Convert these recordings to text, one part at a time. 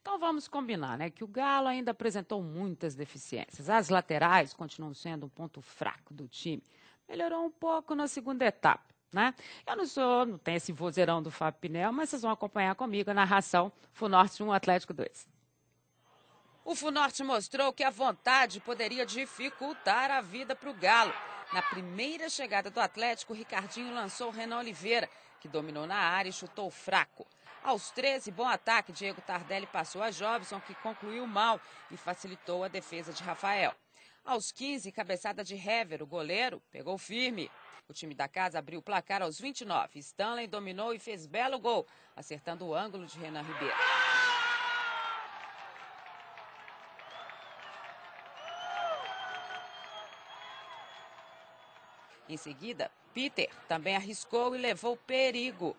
Então vamos combinar, né, que o Galo ainda apresentou muitas deficiências. As laterais continuam sendo um ponto fraco do time. Melhorou um pouco na segunda etapa, né? Eu não sou, não tenho esse vozeirão do Fábio Pinel, mas vocês vão acompanhar comigo a narração Funorte 1 Atlético 2. O Funorte mostrou que a vontade poderia dificultar a vida para o Galo. Na primeira chegada do Atlético, Ricardinho lançou Renan Oliveira, que dominou na área e chutou fraco. Aos 13, bom ataque, Diego Tardelli passou a Jobson, que concluiu mal e facilitou a defesa de Rafael. Aos 15, cabeçada de Hever, o goleiro, pegou firme. O time da casa abriu o placar aos 29. Stanley dominou e fez belo gol, acertando o ângulo de Renan Ribeiro. Em seguida, Peter também arriscou e levou perigo.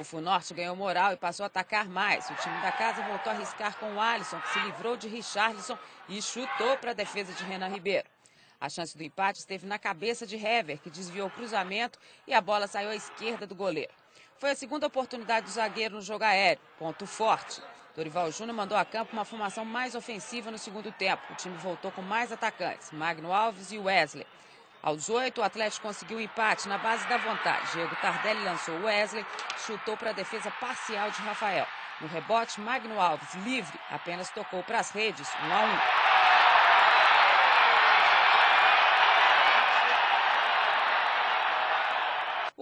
O Funorte ganhou moral e passou a atacar mais. O time da casa voltou a arriscar com o Alisson, que se livrou de Richardson e chutou para a defesa de Renan Ribeiro. A chance do empate esteve na cabeça de Hever, que desviou o cruzamento e a bola saiu à esquerda do goleiro. Foi a segunda oportunidade do zagueiro no jogo aéreo, ponto forte. Dorival Júnior mandou a campo uma formação mais ofensiva no segundo tempo. O time voltou com mais atacantes, Magno Alves e Wesley. Aos oito, o Atlético conseguiu empate na base da vontade. Diego Tardelli lançou Wesley, chutou para a defesa parcial de Rafael. No rebote, Magno Alves, livre, apenas tocou para as redes, 1 a 1.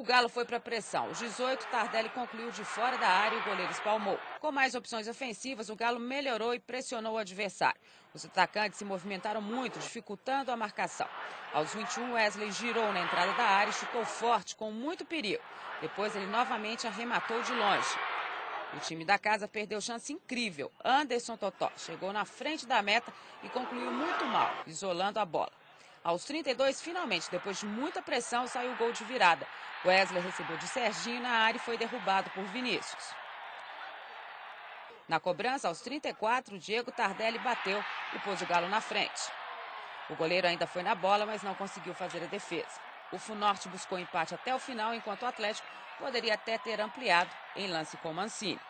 Galo foi para a pressão. Os 18, Tardelli concluiu de fora da área e o goleiro espalmou. Com mais opções ofensivas, o Galo melhorou e pressionou o adversário. Os atacantes se movimentaram muito, dificultando a marcação. Aos 21, Wesley girou na entrada da área e chutou forte, com muito perigo. Depois, ele novamente arrematou de longe. O time da casa perdeu chance incrível. Anderson Totó chegou na frente da meta e concluiu muito mal, isolando a bola. Aos 32, finalmente, depois de muita pressão, saiu o gol de virada. Wesley recebeu de Serginho na área e foi derrubado por Vinícius. Na cobrança, aos 34, Diego Tardelli bateu e pôs o Galo na frente. O goleiro ainda foi na bola, mas não conseguiu fazer a defesa. O Funorte buscou empate até o final, enquanto o Atlético poderia até ter ampliado em lance com Mancini.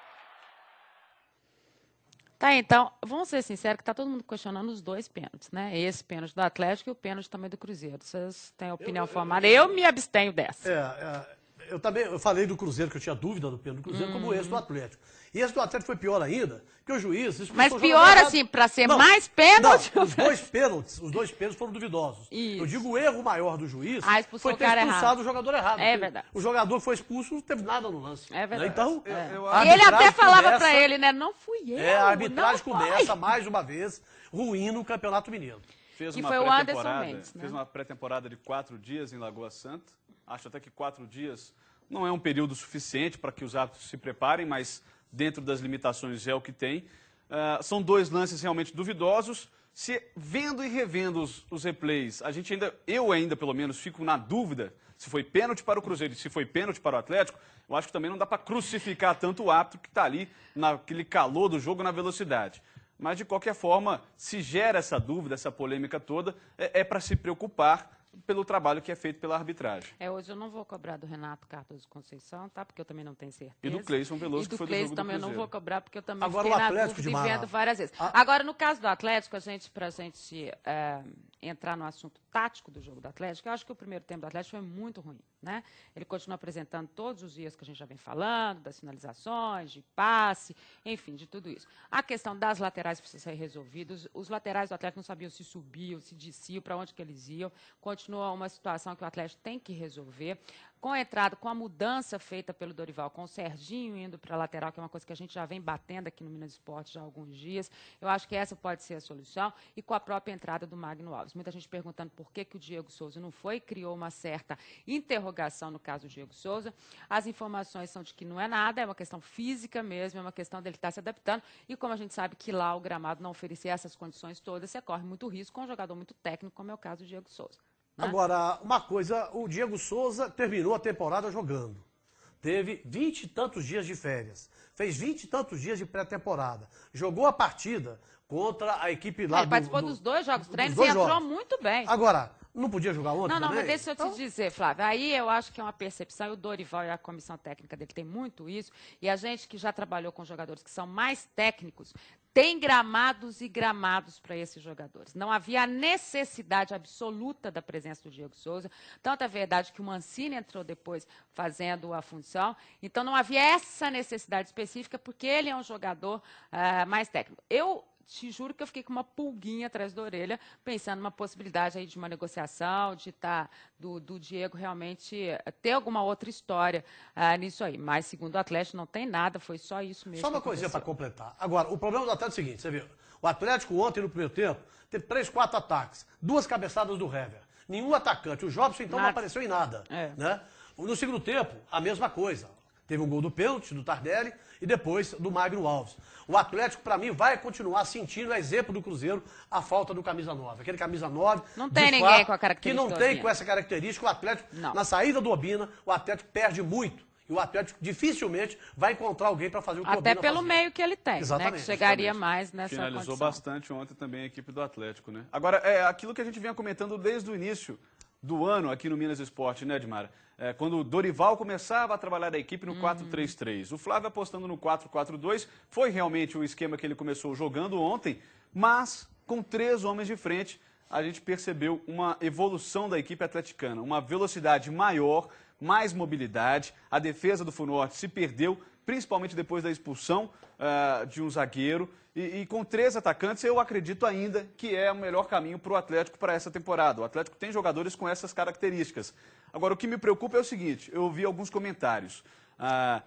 Tá, então, vamos ser sinceros que está todo mundo questionando os dois pênaltis, né? Esse pênalti do Atlético e o pênalti também do Cruzeiro. Vocês têm opinião eu, eu, formada? Eu, me abstenho dessa. É, é eu também eu falei do Cruzeiro, que eu tinha dúvida do pênalti do Cruzeiro, como esse do hum. Atlético. E esse do Atlético foi pior ainda, que o juiz... Mas pior assim, para ser não, mais pênalti? Não, os dois pênaltis, os dois pênaltis foram duvidosos. Isso. Eu digo o erro maior do juiz ah, foi ter expulsado errado. o jogador errado. É verdade. O jogador foi expulso, não teve nada no lance. É né? verdade. Então, é. ele até falava para ele, né, não fui é, eu, É, a arbitragem começa, foi. mais uma vez, ruim no Campeonato Mineiro. Fez que uma foi o Anderson Mendes, né? Fez uma pré-temporada de quatro dias em Lagoa Santa acho até que quatro dias não é um período suficiente para que os árbitros se preparem, mas dentro das limitações é o que tem. Uh, são dois lances realmente duvidosos. Se vendo e revendo os, os, replays, a gente ainda, eu ainda pelo menos, fico na dúvida se foi pênalti para o Cruzeiro e se foi pênalti para o Atlético. Eu acho que também não dá para crucificar tanto o árbitro que está ali naquele calor do jogo, na velocidade. Mas, de qualquer forma, se gera essa dúvida, essa polêmica toda, é, é para se preocupar pelo trabalho que é feito pela arbitragem. É, hoje eu não vou cobrar do Renato Cardoso Conceição, tá? Porque eu também não tenho certeza. E do Cleison Veloso, do que foi do jogo também do eu não vou cobrar, porque eu também Agora, fiquei na dúvida de várias vezes. A... Agora, no caso do Atlético, a gente, pra gente... É entrar no assunto tático do jogo do Atlético, eu acho que o primeiro tempo do Atlético foi muito ruim. Né? Ele continua apresentando todos os dias que a gente já vem falando, das sinalizações, de passe, enfim, de tudo isso. A questão das laterais precisa ser resolvida. Os, os laterais do Atlético não sabiam se subiam, se desciam, para onde que eles iam. Continua uma situação que o Atlético tem que resolver com a entrada, com a mudança feita pelo Dorival, com o Serginho indo para a lateral, que é uma coisa que a gente já vem batendo aqui no Minas Esporte já há alguns dias, eu acho que essa pode ser a solução, e com a própria entrada do Magno Alves. Muita gente perguntando por que, que o Diego Souza não foi, criou uma certa interrogação no caso do Diego Souza. As informações são de que não é nada, é uma questão física mesmo, é uma questão dele estar tá se adaptando, e como a gente sabe que lá o gramado não oferecia essas condições todas, você corre muito risco com um jogador muito técnico, como é o caso do Diego Souza. Né? Agora, uma coisa, o Diego Souza terminou a temporada jogando. Teve vinte e tantos dias de férias. Fez vinte e tantos dias de pré-temporada. Jogou a partida contra a equipe lá é, Ele do... Ele participou do, dos dois jogos, treinos e entrou jogos. muito bem. Agora, não podia jogar ontem? Não, não, também? mas deixa eu te então... dizer, Flávio. Aí eu acho que é uma percepção, e o Dorival e a comissão técnica dele tem muito isso, e a gente que já trabalhou com jogadores que são mais técnicos, tem gramados e gramados para esses jogadores. Não havia necessidade absoluta da presença do Diego Souza. Tanto é verdade que o Mancini entrou depois fazendo a função. Então não havia essa necessidade específica, porque ele é um jogador uh, mais técnico. Eu te juro que eu fiquei com uma pulguinha atrás da orelha, pensando numa possibilidade aí de uma negociação, de estar tá, do, do, Diego realmente eh, ter alguma outra história ah, nisso aí. Mas segundo o Atlético não tem nada, foi só isso mesmo. Só uma coisinha para completar. Agora, o problema do Atlético é o seguinte, você viu? O Atlético ontem no primeiro tempo teve três, quatro ataques, duas cabeçadas do Hever, nenhum atacante. O Jobson então não apareceu em nada, é. né? No segundo tempo, a mesma coisa. Teve o gol do pênalti, do Tardelli, e depois do Magno Alves. O Atlético, para mim, vai continuar sentindo, a é exemplo do Cruzeiro, a falta do camisa 9. Aquele camisa 9. Não tem ninguém com a característica. Que não tem com essa característica. O Atlético, não. na saída do Obina, o Atlético perde muito. E o Atlético dificilmente vai encontrar alguém para fazer o Até pelo fazer. meio que ele tem, exatamente, né? Que chegaria exatamente. mais nessa Finalizou condição. bastante ontem também a equipe do Atlético, né? Agora, é aquilo que a gente vinha comentando desde o início do ano aqui no Minas Esporte, né, Edmar? É, quando o Dorival começava a trabalhar a equipe no uhum. 4-3-3. O Flávio apostando no 4-4-2, foi realmente o esquema que ele começou jogando ontem, mas com três homens de frente, a gente percebeu uma evolução da equipe atleticana, uma velocidade maior, mais mobilidade, a defesa do Funorte se perdeu, principalmente depois da expulsão uh, de um zagueiro. E, e, com três atacantes, eu acredito ainda que é o melhor caminho para o Atlético para essa temporada. O Atlético tem jogadores com essas características. Agora, o que me preocupa é o seguinte: eu ouvi alguns comentários. Uh,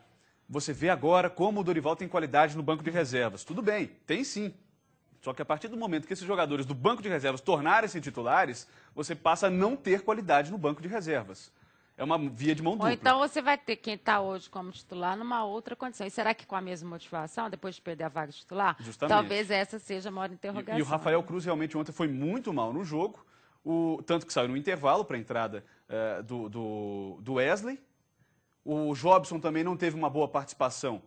você vê agora como o Dorival tem qualidade no banco de reservas. Tudo bem, tem sim. Só que a partir do momento que esses jogadores do banco de reservas tornarem-se titulares, você passa a não ter qualidade no banco de reservas é uma via de mão Ou dupla. Ou então você vai ter quem está hoje como titular numa outra condição. E será que com a mesma motivação, depois de perder a vaga de titular? Justamente. Talvez essa seja a maior interrogação. E, e o Rafael Cruz realmente ontem foi muito mal no jogo, o, tanto que saiu no intervalo para a entrada uh, do, do, do Wesley. O Jobson também não teve uma boa participação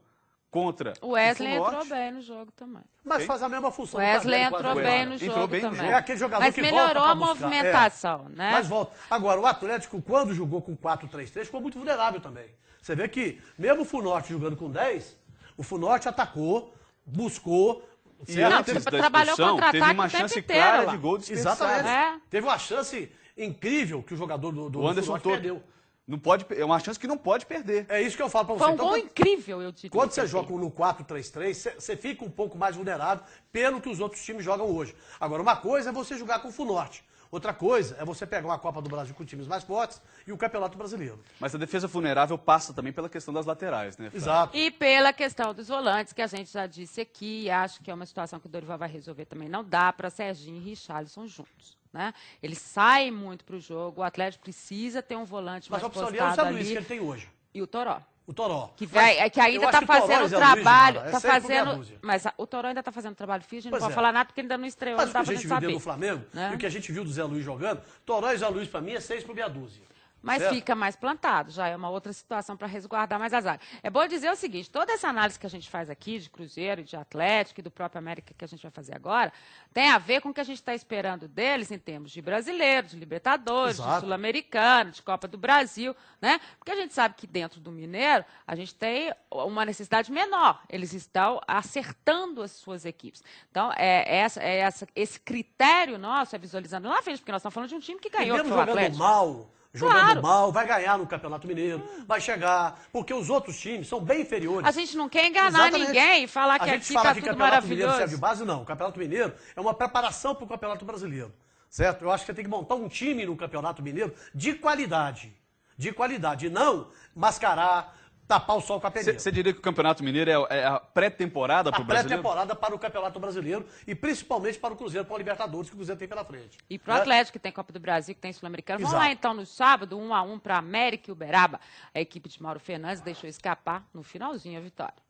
contra. O Wesley entrou bem no jogo também. Mas faz a mesma função. O Wesley entrou bem no jogo bem também. É aquele jogador Mas que melhorou a movimentação, é. né? Mas volta. Agora, o Atlético, quando jogou com 4-3-3, ficou muito vulnerável também. Você vê que, mesmo o Funorte jogando com 10, o Funorte atacou, buscou, e não, antes tipo, da trabalhou contra-ataque teve uma chance clara lá. de gol dispensado. Exatamente. É. Teve uma chance incrível que o jogador do, do o Anderson Funorte perdeu. Não pode, é uma chance que não pode perder. É isso que eu falo pra você. Foi um então, gol quando, incrível, eu digo. Quando você joga no 4-3-3, você fica um pouco mais vulnerável pelo que os outros times jogam hoje. Agora, uma coisa é você jogar com o Funorte. Outra coisa é você pegar uma Copa do Brasil com times mais fortes e o Campeonato Brasileiro. Mas a defesa vulnerável passa também pela questão das laterais, né? Fábio? Exato. E pela questão dos volantes, que a gente já disse aqui, e acho que é uma situação que o Dorival vai resolver também. Não dá para Serginho e Richarlison juntos. Né? Ele sai muito para o jogo, o Atlético precisa ter um volante Mas mais postado ali. Mas o opção o Luiz, que ele tem hoje. E o Toró. O Toró. Que, vai, é que ainda está fazendo o trabalho. Luiz, fazendo, mas o Toró é tá é ainda está fazendo trabalho físico, não pois pode é. falar nada porque ainda não estreou. Mas não o que a gente viu do Flamengo né? e o que a gente viu do Zé Luiz jogando, Toró e Zé Luiz, para mim, é seis para meia dúzia. Mas certo? fica mais plantado, já é uma outra situação para resguardar mais as áreas. É bom dizer o seguinte: toda essa análise que a gente faz aqui de Cruzeiro, de Atlético e do próprio América que a gente vai fazer agora, tem a ver com o que a gente está esperando deles em termos de brasileiro, de Libertadores, Exato. de Sul-Americano, de Copa do Brasil, né? Porque a gente sabe que dentro do Mineiro a gente tem uma necessidade menor. Eles estão acertando as suas equipes. Então, é, essa, é essa, esse critério nosso é visualizando lá na frente, porque nós estamos falando de um time que ganhou. Mesmo Atlético. mal jogando claro. mal, vai ganhar no Campeonato Mineiro, hum. vai chegar, porque os outros times são bem inferiores. A gente não quer enganar Exatamente. ninguém e falar que a é gente aqui fala tá que tudo Campeonato maravilhoso. Mineiro serve de base, não. O Campeonato Mineiro é uma preparação para o Campeonato Brasileiro, certo? Eu acho que você tem que montar um time no Campeonato Mineiro de qualidade. De qualidade, e não mascarar, tapar o sol com a peneira. Você diria que o Campeonato Mineiro é, é a pré-temporada para o brasileiro? pré-temporada para o Campeonato Brasileiro e principalmente para o Cruzeiro, para o Libertadores, que o Cruzeiro tem pela frente. E para o Atlético, que tem Copa do Brasil, que tem Sul-Americano. Vamos lá então no sábado, um a um para América e Uberaba. A equipe de Mauro Fernandes deixou escapar no finalzinho a vitória.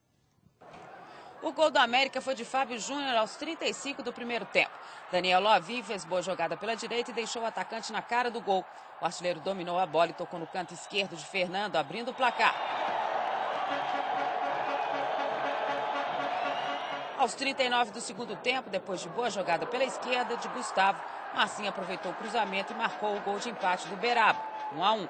O gol do América foi de Fábio Júnior aos 35 do primeiro tempo. Daniel Lovi fez boa jogada pela direita e deixou o atacante na cara do gol. O artilheiro dominou a bola e tocou no canto esquerdo de Fernando, abrindo o placar. Aos 39 do segundo tempo, depois de boa jogada pela esquerda de Gustavo, Marcinho aproveitou o cruzamento e marcou o gol de empate do Beraba, 1 a 1.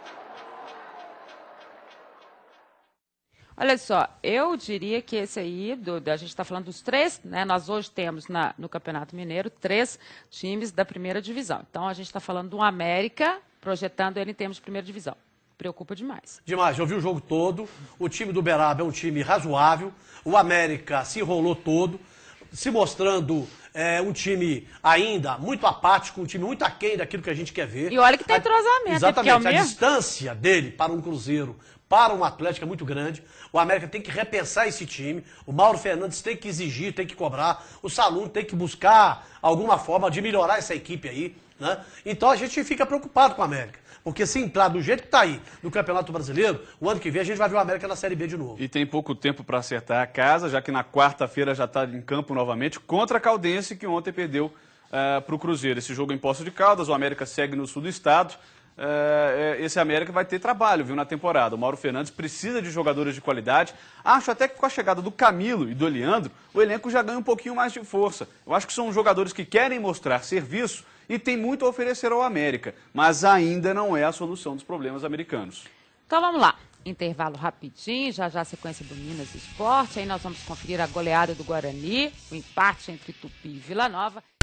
Olha só, eu diria que esse aí, do, a gente está falando dos três, né? Nós hoje temos na, no Campeonato Mineiro três times da primeira divisão. Então a gente está falando do América, projetando ele em termos de primeira divisão. Preocupa demais. Demais, eu vi o jogo todo. O time do Beraba é um time razoável. O América se enrolou todo, se mostrando é, um time ainda muito apático, um time muito aquém daquilo que a gente quer ver. E olha que tem entrosamento. É exatamente, é a mesmo? distância dele para um Cruzeiro, para um Atlético é muito grande. O América tem que repensar esse time. O Mauro Fernandes tem que exigir, tem que cobrar. O Salum tem que buscar alguma forma de melhorar essa equipe aí. Né? Então a gente fica preocupado com o América. Porque se entrar do jeito que está aí no Campeonato Brasileiro, o ano que vem a gente vai ver o América na Série B de novo. E tem pouco tempo para acertar a casa, já que na quarta-feira já está em campo novamente contra a Caldense, que ontem perdeu uh, eh, para o Cruzeiro. Esse jogo é em Poço de Caldas, o América segue no sul do estado. É, é, esse América vai ter trabalho, viu, na temporada. O Mauro Fernandes precisa de jogadores de qualidade. Acho até que com a chegada do Camilo e do Leandro, o elenco já ganha um pouquinho mais de força. Eu acho que são jogadores que querem mostrar serviço e tem muito a oferecer ao América, mas ainda não é a solução dos problemas americanos. Então vamos lá. Intervalo rapidinho, já já a sequência do Minas Esporte. Aí nós vamos conferir a goleada do Guarani, o empate entre Tupi e Vila Nova.